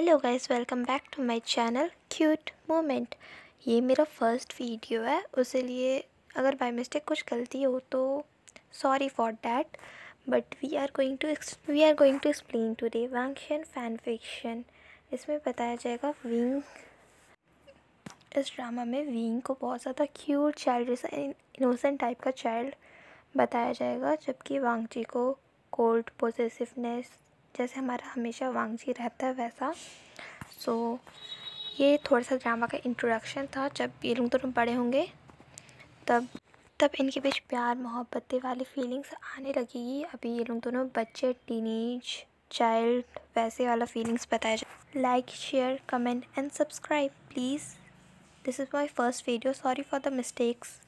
hello guys welcome back to my channel cute moment ये मेरा first video है लिए अगर बाय मिस्टेक कुछ गलती हो तो sorry for that but we are going to we are going to explain today वंक्शन फैन फिक्शन इसमें बताया जाएगा विंग इस ड्रामा में विंग को बहुत ज़्यादा क्यूट चाइल्ड इनोसेंट टाइप का चाइल्ड बताया जाएगा जबकि वांगची को कोल्ड पोजेसिवनेस जैसे हमारा हमेशा वांगजी रहता है वैसा सो so, ये थोड़ा सा ड्रामा का इंट्रोडक्शन था जब ये लोग दोनों बड़े होंगे तब तब इनके बीच प्यार मोहब्बतें वाली फीलिंग्स आने लगेगी अभी ये लोग दोनों बच्चे टीनेज चाइल्ड वैसे वाला फीलिंग्स बताया जाए like share comment and subscribe please this is my first video sorry for the mistakes